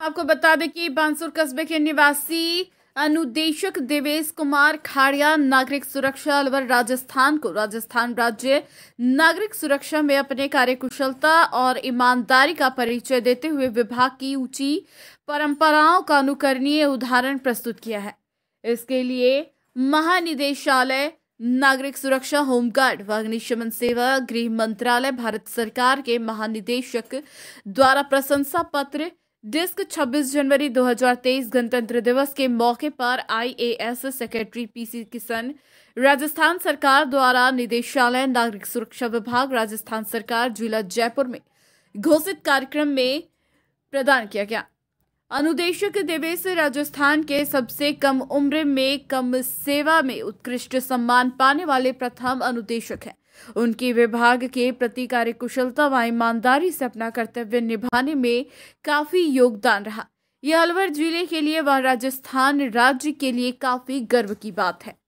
आपको बता दें कि बांसुर कस्बे के निवासी अनुदेशक देवेश कुमार खाड़िया नागरिक सुरक्षा अलवर राजस्थान को राजस्थान राज्य नागरिक सुरक्षा में अपने कार्यकुशलता और ईमानदारी का परिचय देते हुए विभाग की ऊंची परंपराओं का अनुकरणीय उदाहरण प्रस्तुत किया है इसके लिए महानिदेशालय नागरिक सुरक्षा होमगार्ड व अग्निशमन सेवा गृह मंत्रालय भारत सरकार के महानिदेशक द्वारा प्रशंसा पत्र डिस्क 26 जनवरी 2023 गणतंत्र दिवस के मौके पर IAS secretary PC Kishan Rajasthan सरकार द्वारा निदेशालय नागरिक सुरक्षा विभाग राजस्थान सरकार जिला जयपुर में घोषित कार्यक्रम में प्रदान किया गया अनुदेशक देवेश राजस्थान के सबसे कम उम्र में कम सेवा में उत्कृष्ट सम्मान पाने वाले प्रथम अनुदेशक हैं उनकी विभाग के प्रति कार्य कुशलता व ईमानदारी से अपना कर्तव्य निभाने में काफी योगदान रहा यह अलवर जिले के लिए व राजस्थान राज्य के लिए काफी गर्व की बात है